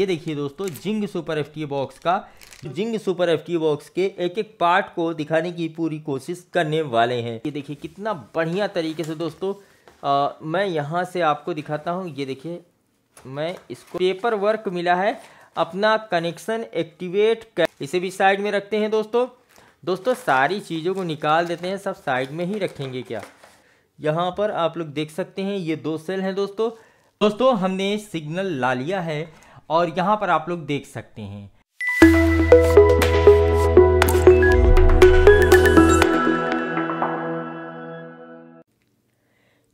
ये देखिए दोस्तों जिंग सुपर एफ बॉक्स का जिंग सुपर एफ बॉक्स के एक एक पार्ट को दिखाने की पूरी कोशिश करने वाले हैं ये देखिए कितना बढ़िया तरीके से दोस्तों आ, मैं यहाँ से आपको दिखाता हूँ ये देखिए मैं इसको पेपर वर्क मिला है अपना कनेक्शन एक्टिवेट कर इसे भी साइड में रखते हैं दोस्तों दोस्तों सारी चीज़ों को निकाल देते हैं सब साइड में ही रखेंगे क्या यहाँ पर आप लोग देख सकते हैं ये दो सेल हैं दोस्तों दोस्तों हमने सिग्नल ला लिया है और यहाँ पर आप लोग देख सकते हैं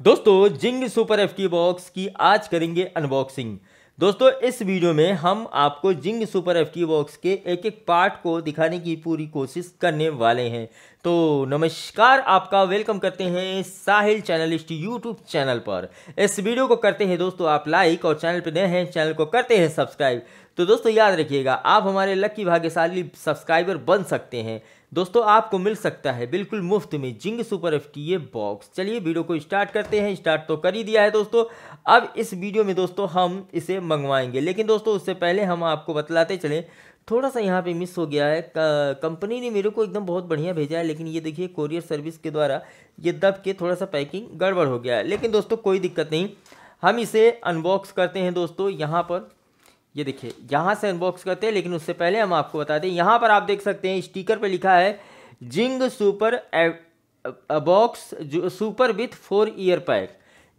दोस्तों Zing super F T box की आज करेंगे अनबॉक्सिंग दोस्तों इस वीडियो में हम आपको Zing super F T box के एक एक पार्ट को दिखाने की पूरी कोशिश करने वाले हैं तो नमस्कार आपका वेलकम करते हैं साहिल चैनलिस्ट यूट्यूब चैनल पर इस वीडियो को करते हैं दोस्तों आप लाइक और चैनल पर नए हैं चैनल को करते हैं सब्सक्राइब तो दोस्तों याद रखिएगा आप हमारे लकी भाग्यशाली सब्सक्राइबर बन सकते हैं दोस्तों आपको मिल सकता है बिल्कुल मुफ्त में Zing super F T A box चलिए वीडियो को स्टार्ट करते हैं स्टार्ट तो कर ही दिया है दोस्तों अब इस वीडियो में दोस्तों हम इसे मंगवाएंगे लेकिन दोस्तों उससे पहले हम आपको बतलाते चलें थोड़ा सा यहाँ पे मिस हो गया है कंपनी ने मेरे को एकदम बहुत बढ़िया भेजा है लेकिन ये देखिए कोरियर सर्विस के द्वारा ये दब के थोड़ा सा पैकिंग गड़बड़ हो गया है लेकिन दोस्तों कोई दिक्कत नहीं हम इसे अनबॉक्स करते हैं दोस्तों यहाँ पर ये देखिए यहाँ से अनबॉक्स करते हैं लेकिन उससे पहले हम आपको बता दें यहाँ पर आप देख सकते हैं स्टिकर पे लिखा है Zing super box super with four year pack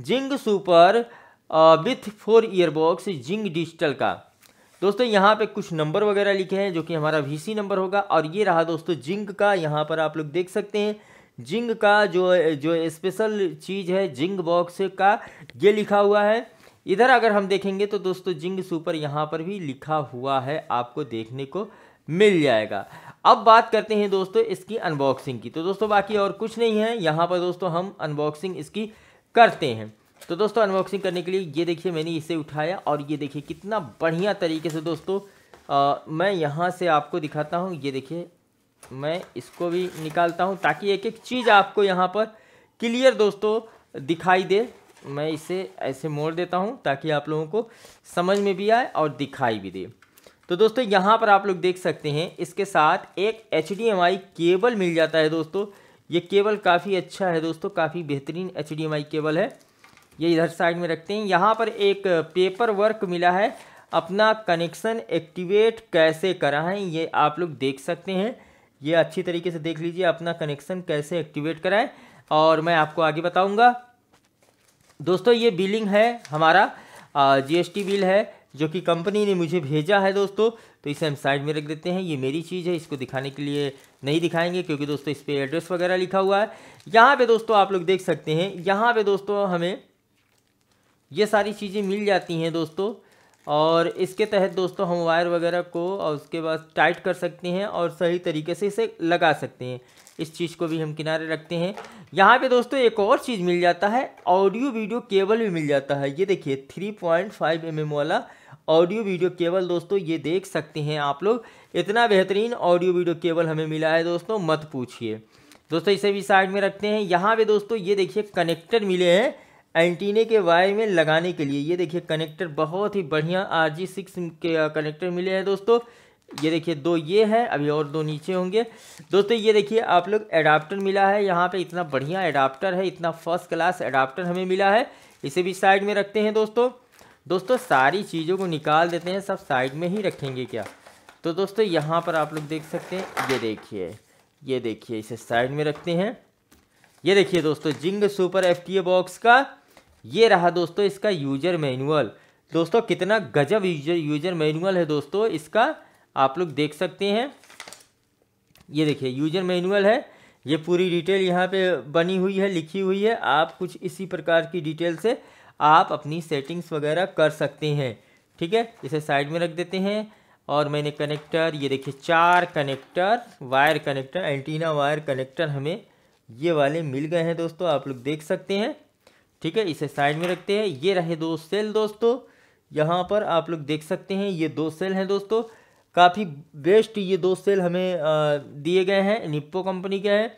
Zing super with four year box Zing digital का दोस्तों यहाँ पे कुछ नंबर वगैरह लिखे हैं जो कि हमारा वी नंबर होगा और ये रहा दोस्तों जिंग का यहाँ पर आप लोग देख सकते हैं जिंग का जो जो स्पेशल चीज़ है जिंग बॉक्स का ये लिखा हुआ है इधर अगर हम देखेंगे तो दोस्तों जिंग सुपर यहाँ पर भी लिखा हुआ है आपको देखने को मिल जाएगा अब बात करते हैं दोस्तों इसकी अनबॉक्सिंग की तो दोस्तों बाकी और कुछ नहीं है यहाँ पर दोस्तों हम अनबॉक्सिंग इसकी करते हैं तो दोस्तों अनबॉक्सिंग करने के लिए ये देखिए मैंने इसे उठाया और ये देखिए कितना बढ़िया तरीके से दोस्तों आ, मैं यहाँ से आपको दिखाता हूँ ये देखिए मैं इसको भी निकालता हूँ ताकि एक एक चीज़ आपको यहाँ पर क्लियर दोस्तों दिखाई दे मैं इसे ऐसे मोड़ देता हूँ ताकि आप लोगों को समझ में भी आए और दिखाई भी दे तो दोस्तों यहाँ पर आप लोग देख सकते हैं इसके साथ एक एच केबल मिल जाता है दोस्तों ये केबल काफ़ी अच्छा है दोस्तों काफ़ी बेहतरीन एच केबल है ये इधर साइड में रखते हैं यहाँ पर एक पेपर वर्क मिला है अपना कनेक्शन एक्टिवेट कैसे करा है ये आप लोग देख सकते हैं ये अच्छी तरीके से देख लीजिए अपना कनेक्शन कैसे एक्टिवेट कराएं और मैं आपको आगे बताऊंगा दोस्तों ये बिलिंग है हमारा जीएसटी बिल है जो कि कंपनी ने मुझे भेजा है दोस्तों तो इसे हम साइड में रख देते हैं ये मेरी चीज़ है इसको दिखाने के लिए नहीं दिखाएंगे क्योंकि दोस्तों इस पर एड्रेस वगैरह लिखा हुआ है यहाँ पे दोस्तों आप लोग देख सकते हैं यहाँ पे दोस्तों हमें ये सारी चीज़ें मिल जाती हैं दोस्तों और इसके तहत दोस्तों हम वायर वगैरह को और उसके बाद टाइट कर सकते हैं और सही तरीके से इसे लगा सकते हैं इस चीज़ को भी हम किनारे रखते हैं यहाँ पे दोस्तों एक और चीज़ मिल जाता है ऑडियो वीडियो केबल भी मिल जाता है ये देखिए three point five M M वाला ऑडियो वीडियो केबल दोस्तों ये देख सकते हैं आप लोग इतना बेहतरीन ऑडियो वीडियो केबल हमें मिला है दोस्तों मत पूछिए दोस्तों इसे भी साइड में रखते हैं यहाँ पे दोस्तों ये देखिए कनेक्टर मिले हैं एंटीने के वायर में लगाने के लिए ये देखिए कनेक्टर बहुत ही बढ़िया आर जी सिक्स के कनेक्टर मिले हैं दोस्तों ये देखिए दो ये है अभी और दो नीचे होंगे दोस्तों ये देखिए आप लोग एडाप्टर मिला है यहाँ पे इतना बढ़िया एडाप्टर है इतना फर्स्ट क्लास एडाप्टर हमें मिला है इसे भी साइड में रखते हैं दोस्तों दोस्तों सारी चीज़ों को निकाल देते हैं सब साइड में ही रखेंगे क्या तो दोस्तों यहाँ पर आप लोग देख सकते हैं ये देखिए ये देखिए इसे साइड में रखते हैं ये देखिए दोस्तों जिंग सुपर एफ बॉक्स का ये रहा दोस्तों इसका यूजर मैनुअल दोस्तों कितना गजब यूजर यूजर मैनुअल है दोस्तों इसका आप लोग देख सकते हैं ये देखिए यूजर मैनुअल है ये पूरी डिटेल यहाँ पे बनी हुई है लिखी हुई है आप कुछ इसी प्रकार की डिटेल से आप अपनी सेटिंग्स वगैरह कर सकते हैं ठीक है इसे साइड में रख देते हैं और मैंने कनेक्टर ये देखिए चार connector wire connector antenna wire connector हमें ये वाले मिल गए हैं दोस्तों आप लोग देख सकते हैं ठीक है इसे साइड में रखते हैं ये रहे दो सेल दोस्तों यहाँ पर आप लोग देख सकते हैं ये दो सेल हैं दोस्तों काफ़ी बेस्ट ये दो सेल हमें दिए गए हैं निप्पो कंपनी के हैं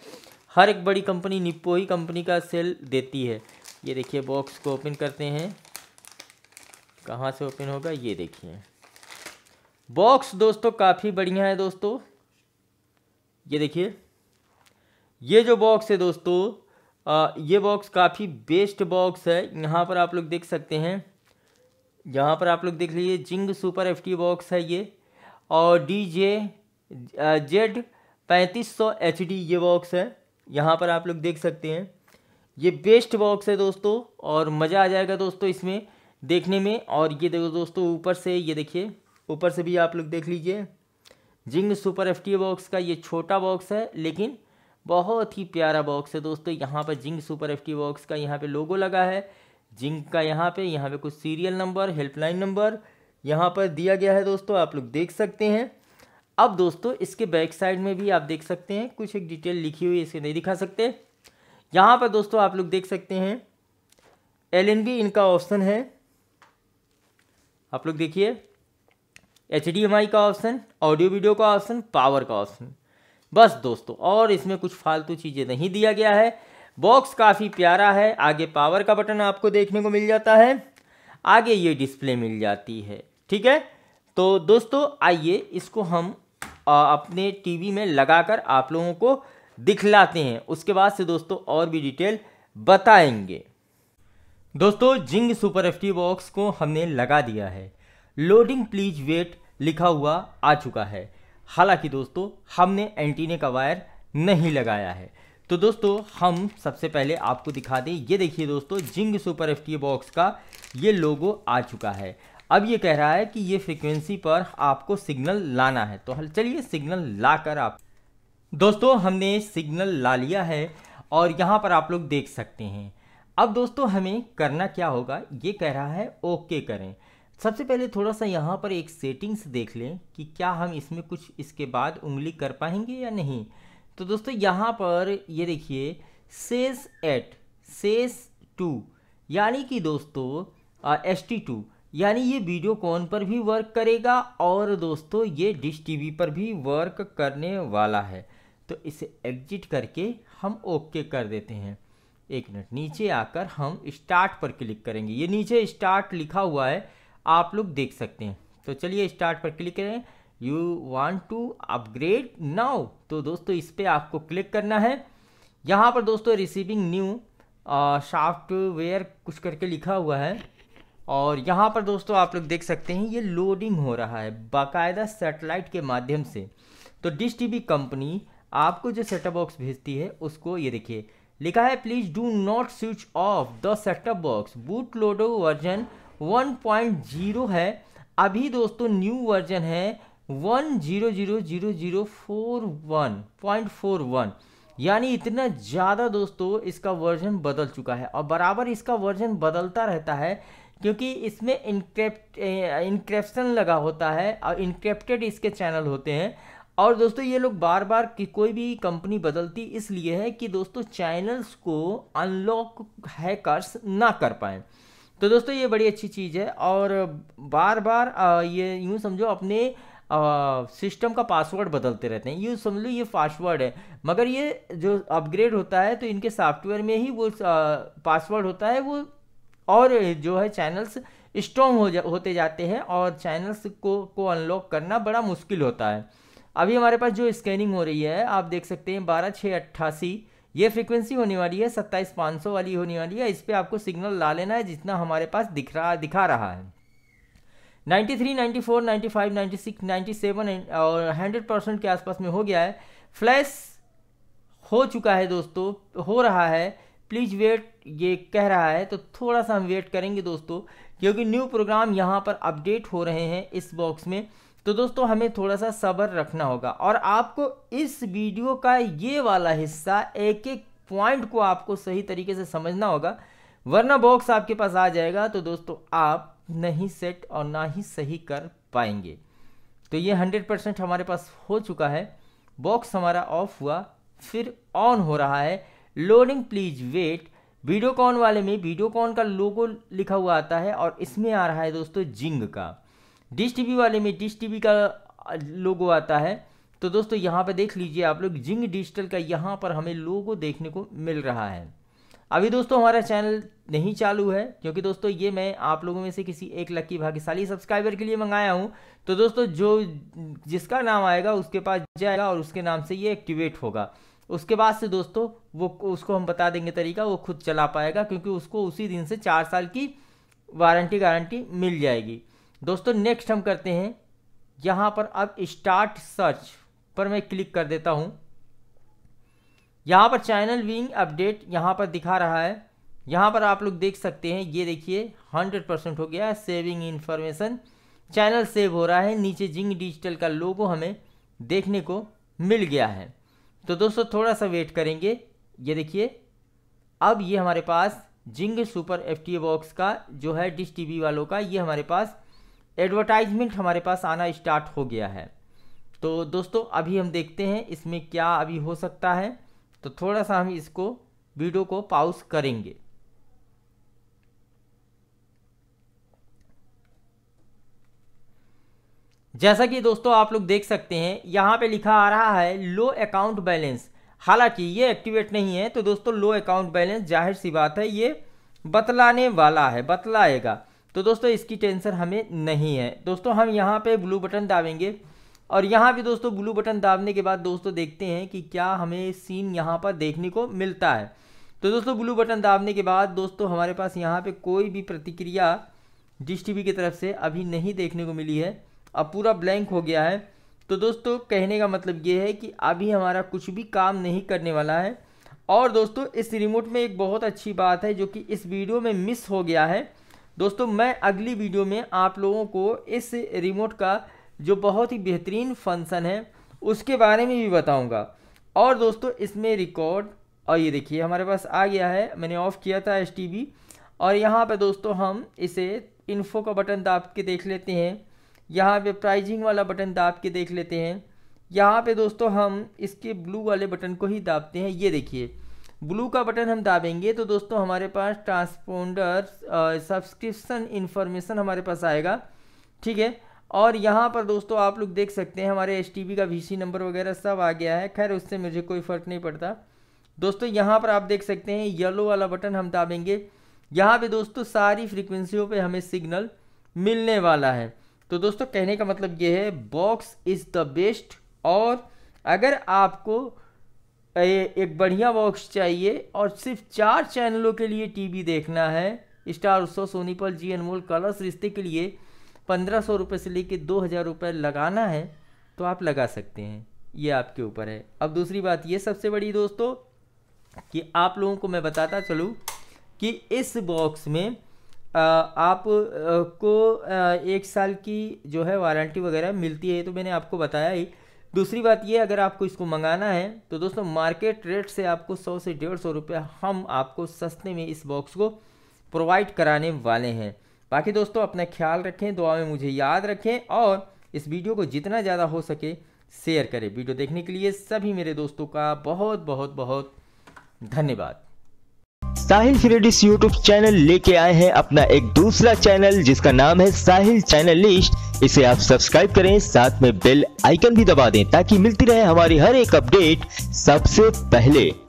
हर एक बड़ी कंपनी निप्पो ही कंपनी का सेल देती है ये देखिए बॉक्स को ओपन करते हैं कहाँ से ओपन होगा ये देखिए बॉक्स दोस्तों काफ़ी बढ़िया है दोस्तों ये देखिए ये जो बॉक्स है दोस्तों आ, ये बॉक्स काफ़ी बेस्ट बॉक्स है यहाँ पर आप लोग देख सकते हैं यहाँ पर आप लोग देख लीजिए जिंग सुपर एफ बॉक्स है ये और डी जे जेड पैंतीस सौ एच डी ये बॉक्स है यहाँ पर आप लोग देख सकते हैं ये बेस्ट बॉक्स है दोस्तों और मज़ा आ जाएगा दोस्तों इसमें देखने में और ये देखो दोस्तों ऊपर से ये देखिए ऊपर से भी आप लोग देख लीजिए Zing super F T box का ये छोटा बॉक्स है लेकिन बहुत ही प्यारा बॉक्स है दोस्तों यहाँ पर Zing super F T box का यहाँ पे लोगो लगा है जिंग का यहाँ पे यहाँ पे कुछ सीरियल नंबर हेल्पलाइन नंबर यहाँ पर दिया गया है दोस्तों आप लोग देख सकते हैं अब दोस्तों इसके बैक साइड में भी आप देख सकते हैं कुछ एक डिटेल लिखी हुई इसे नहीं दिखा सकते यहाँ पर दोस्तों आप लोग देख सकते हैं एल इनका ऑप्शन है आप लोग देखिए एच का ऑप्शन ऑडियो वीडियो का ऑप्शन पावर का ऑप्शन बस दोस्तों और इसमें कुछ फालतू चीज़ें नहीं दिया गया है बॉक्स काफ़ी प्यारा है आगे पावर का बटन आपको देखने को मिल जाता है आगे ये डिस्प्ले मिल जाती है ठीक है तो दोस्तों आइए इसको हम अपने टीवी में लगाकर आप लोगों को दिखलाते हैं उसके बाद से दोस्तों और भी डिटेल बताएंगे दोस्तों जिंग सुपर एफ बॉक्स को हमने लगा दिया है लोडिंग प्लीज वेट लिखा हुआ आ चुका है हालांकि दोस्तों हमने एंटीने का वायर नहीं लगाया है तो दोस्तों हम सबसे पहले आपको दिखा दें ये देखिए दोस्तों जिंग सुपर एफ बॉक्स का ये लोगो आ चुका है अब ये कह रहा है कि ये फ्रिक्वेंसी पर आपको सिग्नल लाना है तो चलिए सिग्नल ला कर आप दोस्तों हमने सिग्नल ला लिया है और यहाँ पर आप लोग देख सकते हैं अब दोस्तों हमें करना क्या होगा ये कह रहा है ओके करें सबसे पहले थोड़ा सा यहाँ पर एक सेटिंग्स देख लें कि क्या हम इसमें कुछ इसके बाद उंगली कर पाएंगे या नहीं तो दोस्तों यहाँ पर ये देखिए सेस एट सेस टू यानी कि दोस्तों एस टी टू यानी ये वीडियो कॉन पर भी वर्क करेगा और दोस्तों ये डिश टीवी पर भी वर्क करने वाला है तो इसे एग्जिट करके हम ओके कर देते हैं एक मिनट नीचे आकर हम स्टार्ट पर क्लिक करेंगे ये नीचे स्टार्ट लिखा हुआ है आप लोग देख सकते हैं तो चलिए स्टार्ट पर क्लिक करें you want to upgrade now तो दोस्तों इस पर आपको क्लिक करना है यहाँ पर दोस्तों रिसीविंग न्यू सॉफ्टवेयर कुछ करके लिखा हुआ है और यहाँ पर दोस्तों आप लोग देख सकते हैं ये लोडिंग हो रहा है बाकायदा सेटेलाइट के माध्यम से तो डिश टी कंपनी आपको जो सेटअप बॉक्स भेजती है उसको ये देखिए लिखा है please do not switch off the setup box boot loader version 1.0 है अभी दोस्तों न्यू वर्जन है वन यानी इतना ज़्यादा दोस्तों इसका वर्जन बदल चुका है और बराबर इसका वर्जन बदलता रहता है क्योंकि इसमें इंक्रेप्ट इंक्रेप्शन लगा होता है और इंक्रेप्टेड इसके चैनल होते हैं और दोस्तों ये लोग बार बार की कोई भी कंपनी बदलती इसलिए है कि दोस्तों चैनल्स को अनलॉक हैकर्स ना कर पाएँ तो दोस्तों ये बड़ी अच्छी चीज़ है और बार बार ये यूँ समझो अपने सिस्टम का पासवर्ड बदलते रहते हैं यूँ समझ लो ये पासवर्ड है मगर ये जो अपग्रेड होता है तो इनके सॉफ्टवेयर में ही वो पासवर्ड होता है वो और जो है चैनल्स स्ट्रॉन्ग हो जा होते जाते हैं और चैनल्स को को अनलॉक करना बड़ा मुश्किल होता है अभी हमारे पास जो स्कैनिंग हो रही है आप देख सकते हैं बारह छः अट्ठासी ये फ्रिक्वेंसी होने वाली है सत्ताईस पाँच सौ वाली होने वाली है इस पर आपको सिग्नल ला लेना है जितना हमारे पास दिख रहा दिखा रहा है 93, 94, 95, 96, 97 और 100 परसेंट के आसपास में हो गया है फ्लैश हो चुका है दोस्तों हो रहा है प्लीज़ वेट ये कह रहा है तो थोड़ा सा हम वेट करेंगे दोस्तों क्योंकि न्यू प्रोग्राम यहाँ पर अपडेट हो रहे हैं इस बॉक्स में तो दोस्तों हमें थोड़ा सा सब्र रखना होगा और आपको इस वीडियो का ये वाला हिस्सा एक एक पॉइंट को आपको सही तरीके से समझना होगा वरना बॉक्स आपके पास आ जाएगा तो दोस्तों आप नहीं सेट और ना ही सही कर पाएंगे तो ये हंड्रेड परसेंट हमारे पास हो चुका है बॉक्स हमारा ऑफ हुआ फिर ऑन हो रहा है लोडिंग प्लीज वेट वीडियोकॉन वाले में वीडियोकॉन का लोगो लिखा हुआ आता है और इसमें आ रहा है दोस्तों जिंग का डिश टीवी वाले में डिश टीवी का लोगो आता है तो दोस्तों यहाँ पर देख लीजिए आप लोग जिंग डिजिटल का यहाँ पर हमें लोगो देखने को मिल रहा है अभी दोस्तों हमारा चैनल नहीं चालू है क्योंकि दोस्तों ये मैं आप लोगों में से किसी एक लक्की भाग्यशाली सब्सक्राइबर के लिए मंगाया हूँ तो दोस्तों जो जिसका नाम आएगा उसके पास जाएगा और उसके नाम से ये एक्टिवेट होगा उसके बाद से दोस्तों वो उसको हम बता देंगे तरीका वो खुद चला पाएगा क्योंकि उसको उसी दिन से चार साल की वारंटी गारंटी मिल जाएगी दोस्तों नेक्स्ट हम करते हैं यहाँ पर अब स्टार्ट सर्च पर मैं क्लिक कर देता हूँ यहाँ पर चैनल विंग अपडेट यहाँ पर दिखा रहा है यहाँ पर आप लोग देख सकते हैं ये देखिए हंड्रेड परसेंट हो गया है सेविंग इन्फॉर्मेशन चैनल सेव हो रहा है नीचे जिंग डिजिटल का लोगो हमें देखने को मिल गया है तो दोस्तों थोड़ा सा वेट करेंगे ये देखिए अब ये हमारे पास जिंग सुपर एफ बॉक्स का जो है डिश टीवी वालों का ये हमारे पास एडवर्टाइजमेंट हमारे पास आना स्टार्ट हो गया है तो दोस्तों अभी हम देखते हैं इसमें क्या अभी हो सकता है तो थोड़ा सा हम इसको वीडियो को पाउस करेंगे जैसा कि दोस्तों आप लोग देख सकते हैं यहाँ पे लिखा आ रहा है लो अकाउंट बैलेंस हालांकि ये एक्टिवेट नहीं है तो दोस्तों लो अकाउंट बैलेंस जाहिर सी बात है ये बतलाने वाला है बतलाएगा तो दोस्तों इसकी टेंशन हमें नहीं है दोस्तों हम यहाँ पे ब्लू बटन दाबेंगे और यहाँ भी दोस्तों ब्लू बटन दाबने के बाद दोस्तों देखते हैं कि क्या हमें सीन यहाँ पर देखने को मिलता है तो दोस्तों ब्लू बटन दाबने के बाद दोस्तों हमारे पास यहाँ पे कोई भी प्रतिक्रिया डिश टी की तरफ से अभी नहीं देखने को मिली है अब पूरा ब्लैंक हो गया है तो दोस्तों कहने का मतलब ये है कि अभी हमारा कुछ भी काम नहीं करने वाला है और दोस्तों इस रिमोट में एक बहुत अच्छी बात है जो कि इस वीडियो में मिस हो गया है दोस्तों मैं अगली वीडियो में आप लोगों को इस रिमोट का जो बहुत ही बेहतरीन फंक्शन है उसके बारे में भी बताऊंगा और दोस्तों इसमें रिकॉर्ड और ये देखिए हमारे पास आ गया है मैंने ऑफ़ किया था एस और यहाँ पर दोस्तों हम इसे इन्फो का बटन दाप के देख लेते हैं यहाँ पे प्राइजिंग वाला बटन दाब के देख लेते हैं यहाँ पे दोस्तों हम इसके ब्लू वाले बटन को ही दाबते हैं ये देखिए ब्लू का बटन हम दाबेंगे तो दोस्तों हमारे पास ट्रांसपोंडर सब्सक्रिप्शन इन्फॉर्मेशन हमारे पास आएगा ठीक है और यहाँ पर दोस्तों आप लोग देख सकते हैं हमारे एस का वी नंबर वगैरह सब आ गया है खैर उससे मुझे कोई फ़र्क नहीं पड़ता दोस्तों यहाँ पर आप देख सकते हैं येलो वाला बटन हम दाबेंगे यहाँ पे दोस्तों सारी फ्रिक्वेंसीयों पे हमें सिग्नल मिलने वाला है तो दोस्तों कहने का मतलब ये है बॉक्स इज़ द बेस्ट और अगर आपको एक बढ़िया बॉक्स चाहिए और सिर्फ चार चैनलों के लिए टीवी देखना है स्टार उत्सव सोनीपल जी अनमोल कलर्स रिश्ते के लिए पंद्रह सौ रुपये से लेकर दो हज़ार रुपये लगाना है तो आप लगा सकते हैं ये आपके ऊपर है अब दूसरी बात ये सबसे बड़ी दोस्तों कि आप लोगों को मैं बताता चलूँ कि इस बॉक्स में आप को एक साल की जो है वारंटी वगैरह मिलती है तो मैंने आपको बताया ही दूसरी बात ये अगर आपको इसको मंगाना है तो दोस्तों मार्केट रेट से आपको सौ से डेढ़ सौ रुपये हम आपको सस्ते में इस बॉक्स को प्रोवाइड कराने वाले हैं बाकी दोस्तों अपना ख्याल रखें दुआ में मुझे याद रखें और इस वीडियो को जितना ज़्यादा हो सके शेयर करें वीडियो देखने के लिए सभी मेरे दोस्तों का बहुत बहुत बहुत धन्यवाद साहिल फिरेडिस यूट्यूब चैनल लेके आए हैं अपना एक दूसरा चैनल जिसका नाम है साहिल चैनल लिस्ट इसे आप सब्सक्राइब करें साथ में बेल आइकन भी दबा दें ताकि मिलती रहे हमारी हर एक अपडेट सबसे पहले